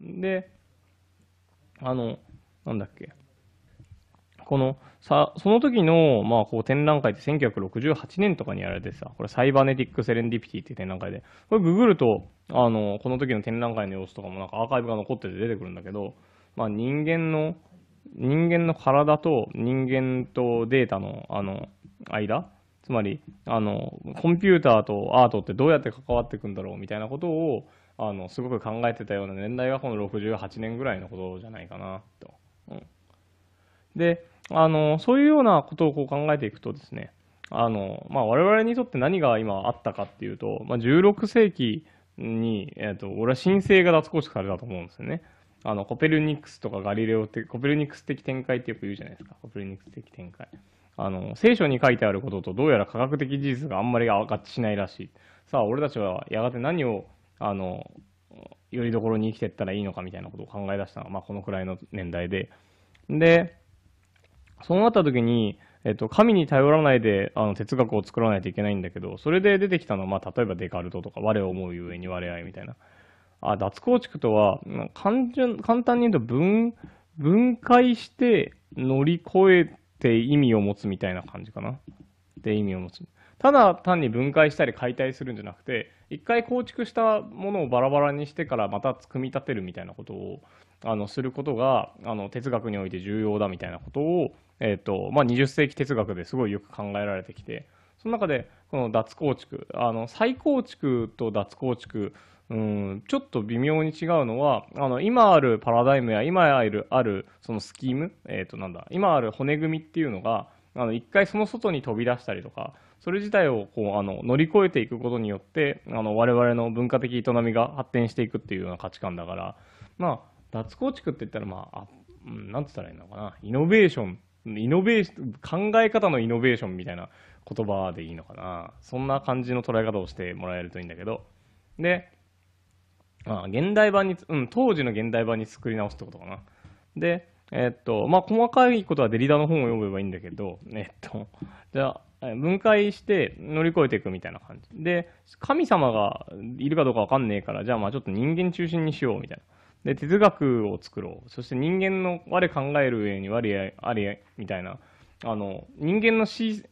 で、あの、なんだっけ。このさその時の、まあ、こう展覧会って1968年とかにやられてさ、これサイバネティック・セレンディピティって展覧会で、これググると、あの、この時の展覧会の様子とかもなんかアーカイブが残ってて出てくるんだけど、まあ、人間の、人間の体と人間とデータの、あの、間つまり、あの、コンピューターとアートってどうやって関わっていくんだろうみたいなことを、あのすごく考えてたような年代がこの68年ぐらいのことじゃないかなと。うん、であのそういうようなことをこう考えていくとですねあの、まあ、我々にとって何が今あったかっていうと、まあ、16世紀に、えーと、俺は神聖が脱構築されたと思うんですよね。あのコペルニクスとかガリレオってコペルニクス的展開ってよく言うじゃないですかコペルニクス的展開あの聖書に書いてあることとどうやら科学的事実があんまり合致しないらしいさあ俺たちはやがて何をあのよりどころに生きていったらいいのかみたいなことを考え出したのが、まあ、このくらいの年代で。で、そうなった時に、えっと、神に頼らないであの哲学を作らないといけないんだけど、それで出てきたのは、まあ、例えばデカルトとか、我を思うゆえに我愛みたいな。あ脱構築とは、単簡単に言うと分、分解して乗り越えて意味を持つみたいな感じかな。で、意味を持つ。ただ単に分解したり解体するんじゃなくて一回構築したものをバラバラにしてからまた組み立てるみたいなことをあのすることがあの哲学において重要だみたいなことを、えーとまあ、20世紀哲学ですごいよく考えられてきてその中でこの脱構築あの再構築と脱構築うんちょっと微妙に違うのはあの今あるパラダイムや今あるあるそのスキーム、えー、となんだ今ある骨組みっていうのが一回その外に飛び出したりとかそれ自体をこうあの乗り越えていくことによってあの我々の文化的営みが発展していくっていうような価値観だからまあ脱構築って言ったらまあ何て言ったらいいのかなイノベーションイノベーション考え方のイノベーションみたいな言葉でいいのかなそんな感じの捉え方をしてもらえるといいんだけどで、まあ、現代版に、うん、当時の現代版に作り直すってことかなでえっと、まあ、細かいことはデリダの本を読めばいいんだけど、えっと、じゃあ、分解して乗り越えていくみたいな感じ。で、神様がいるかどうかわかんねえから、じゃあまあちょっと人間中心にしようみたいな。で、哲学を作ろう。そして人間の我考える上に我ありみたいな。あの、人間の死、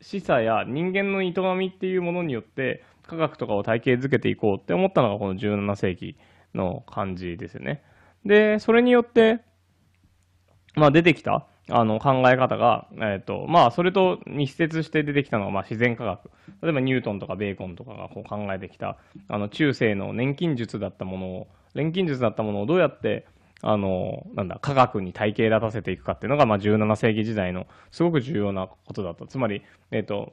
示唆や人間の営みっていうものによって科学とかを体系づけていこうって思ったのがこの17世紀の感じですよね。で、それによってまあ、出てきたあの考え方が、えーとまあ、それと密接して出てきたのが、まあ、自然科学例えばニュートンとかベーコンとかがこう考えてきたあの中世の錬金術だったものを錬金術だったものをどうやってあのなんだ科学に体系立たせていくかっていうのが、まあ、17世紀時代のすごく重要なことだったつまり、えーと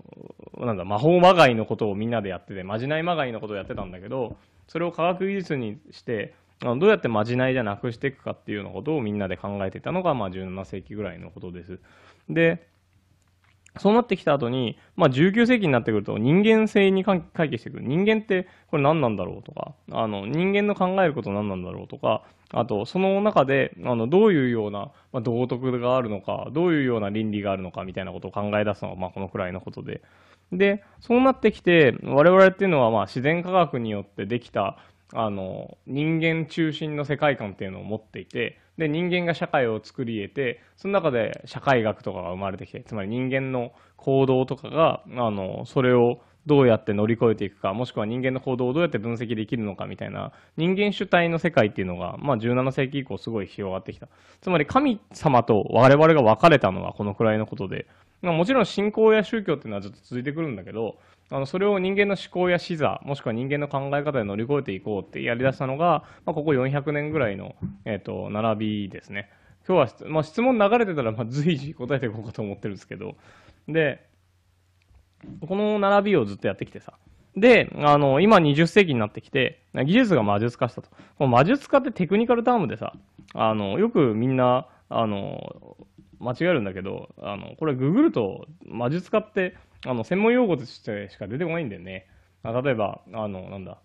なんだ魔法まがいのことをみんなでやっててまじないまがいのことをやってたんだけどそれを科学技術にしてどうやってまじないじゃなくしていくかっていうのことをみんなで考えてたのが、まあ、17世紀ぐらいのことです。で、そうなってきた後に、まあ、19世紀になってくると人間性に回帰してくる。人間ってこれ何なんだろうとか、あの人間の考えること何なんだろうとか、あとその中であのどういうような、まあ、道徳があるのか、どういうような倫理があるのかみたいなことを考え出すのが、まあ、このくらいのことで。で、そうなってきて、我々っていうのはまあ自然科学によってできた、あの人間中心の世界観っていうのを持っていてで人間が社会を作り得てその中で社会学とかが生まれてきてつまり人間の行動とかがあのそれをどうやって乗り越えていくかもしくは人間の行動をどうやって分析できるのかみたいな人間主体の世界っていうのが、まあ、17世紀以降すごい広がってきたつまり神様と我々が分かれたのはこのくらいのことでもちろん信仰や宗教っていうのはずっと続いてくるんだけどあのそれを人間の思考や視座もしくは人間の考え方で乗り越えていこうってやりだしたのが、まあ、ここ400年ぐらいの、えーと、並びですね。今日は、まあ、質問流れてたら、まあ、随時答えていこうかと思ってるんですけどでこの並びをずっとやってきてさであの今20世紀になってきて技術が魔術化したと魔術化ってテクニカルタームでさあのよくみんなあの間違えるんだけど、あの、これググると魔術家って、あの、専門用語としてしか出てこないんだよね。例えば、あの、なんだ、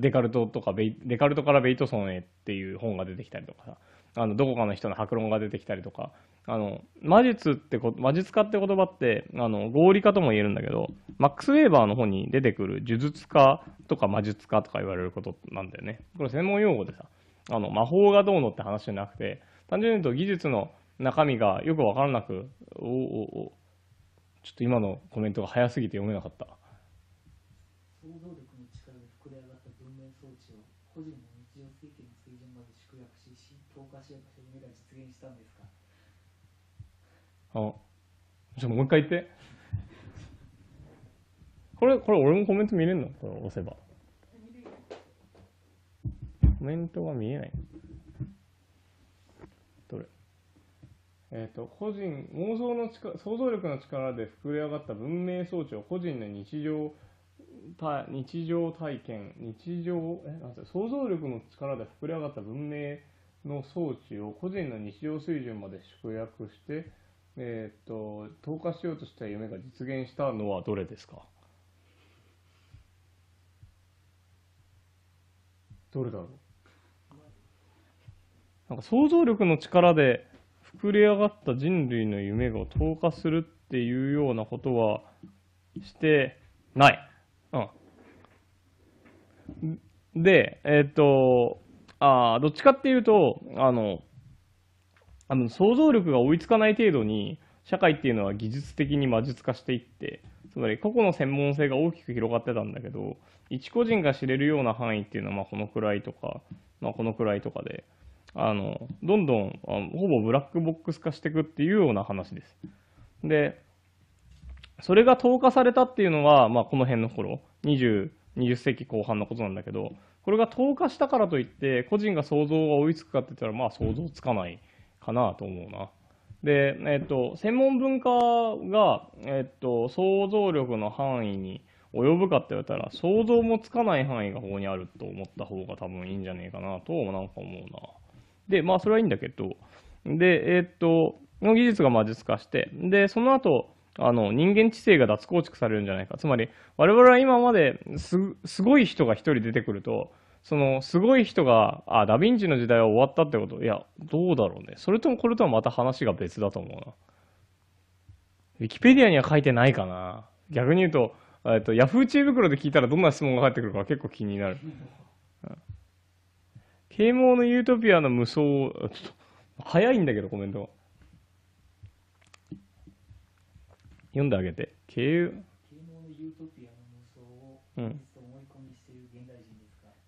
デカルトとかベイ、デカルトからベイトソンへっていう本が出てきたりとかさ、あの、どこかの人の白論が出てきたりとか、あの、魔術ってこ、魔術家って言葉って、あの、合理化とも言えるんだけど、マックス・ウェーバーの本に出てくる呪術家とか魔術家とか言われることなんだよね。これ専門用語でさ、あの、魔法がどうのって話じゃなくて、単純に言うと技術の中身がよく分からなくおおおちょっと今のコメントが早すぎて読めなかった想像力の力で膨れ上がった文明装置を個人の日常生計の水準まで縮約し投下しようとした夢が実現したんですかあちょもう一回言ってこれこれ俺もコメント見れるのこれ押せばコメントが見えないどれえーと、個人妄想の力想像力の力で膨れ上がった文明装置を個人の日常日常体験日常えなん想像力の力で膨れ上がった文明の装置を個人の日常水準まで縮約して、えーと、投下しようとした夢が実現したのはどれですかどれだろうなんか想像力の力で膨れ上がった人類の夢が投下するっていうようなことはしてない。うん。で、えっ、ー、と、あどっちかっていうと、あの、あの想像力が追いつかない程度に、社会っていうのは技術的に魔術化していって、つまり個々の専門性が大きく広がってたんだけど、一個人が知れるような範囲っていうのは、まあ、このくらいとか、まあ、このくらいとかで、あのどんどんほぼブラックボックス化していくっていうような話です。でそれが投下されたっていうのは、まあ、この辺の頃 20, 20世紀後半のことなんだけどこれが投下したからといって個人が想像が追いつくかって言ったらまあ想像つかないかなと思うな。で、えっと、専門文化が、えっと、想像力の範囲に及ぶかって言われたら想像もつかない範囲がここにあると思った方が多分いいんじゃねえかなとなんか思うな。で、まあ、それはいいんだけど、で、えー、っと、の技術がま術化して、で、その後、あの人間知性が脱構築されるんじゃないか。つまり、我々は今まですごい人が1人出てくると、そのすごい人が、あ、ダヴィンチの時代は終わったってこと、いや、どうだろうね。それともこれとはまた話が別だと思うな。ウィキペディアには書いてないかな。逆に言うと、えっと、ヤフー知恵袋で聞いたらどんな質問が返ってくるか結構気になる。啓蒙のユートピアの無双、ちょっと、早いんだけど、コメントが。読んであげて。啓蒙のユートピアの無双を現実と思い込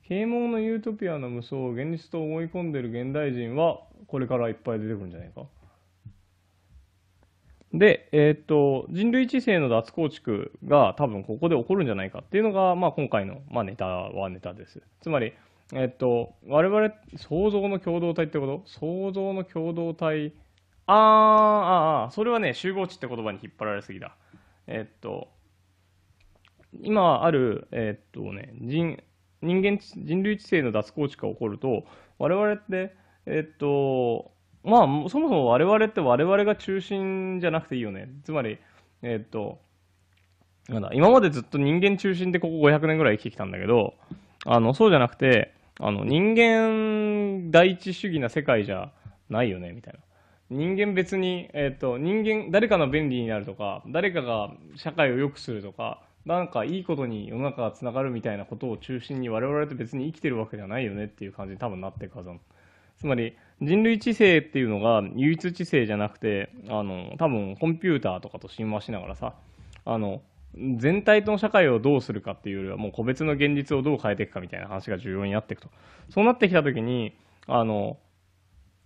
啓蒙のユートピアの無双を現実と思い込んでる現代人は、これからいっぱい出てくるんじゃないか。で、えっ、と、人類知性の脱構築が多分ここで起こるんじゃないかっていうのが、まあ今回の、まあ、ネタはネタです。つまり、えっと、我々、創造の共同体ってこと創造の共同体。あー、ああ、それはね、集合値って言葉に引っ張られすぎだ。えっと、今ある、えっとね、人、人間、人類知性の脱構築が起こると、我々って、えっと、まあ、そもそも我々って我々が中心じゃなくていいよね。つまり、えっと、なんだ、今までずっと人間中心でここ500年ぐらい生きてきたんだけど、あの、そうじゃなくて、あの人間第一主義な世界じゃないよねみたいな人間別に、えーと、人間誰かの便利になるとか誰かが社会を良くするとかなんかいいことに世の中がつながるみたいなことを中心に我々と別に生きてるわけじゃないよねっていう感じに多分なってくはずなの。つまり人類知性っていうのが唯一知性じゃなくてあの多分コンピューターとかと親和しながらさあの全体との社会をどうするかっていうよりはもう個別の現実をどう変えていくかみたいな話が重要になっていくとそうなってきた時にあの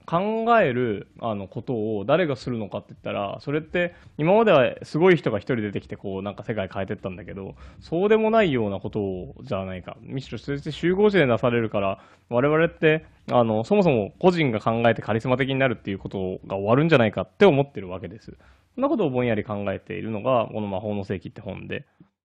考えるあのことを誰がするのかって言ったらそれって今まではすごい人が1人出てきてこうなんか世界変えてったんだけどそうでもないようなことをじゃないかむしろそれって集合時でなされるから我々ってあのそもそも個人が考えてカリスマ的になるっていうことが終わるんじゃないかって思ってるわけです。そんなことをぼんやり考えているのがこの「魔法の世紀」って本で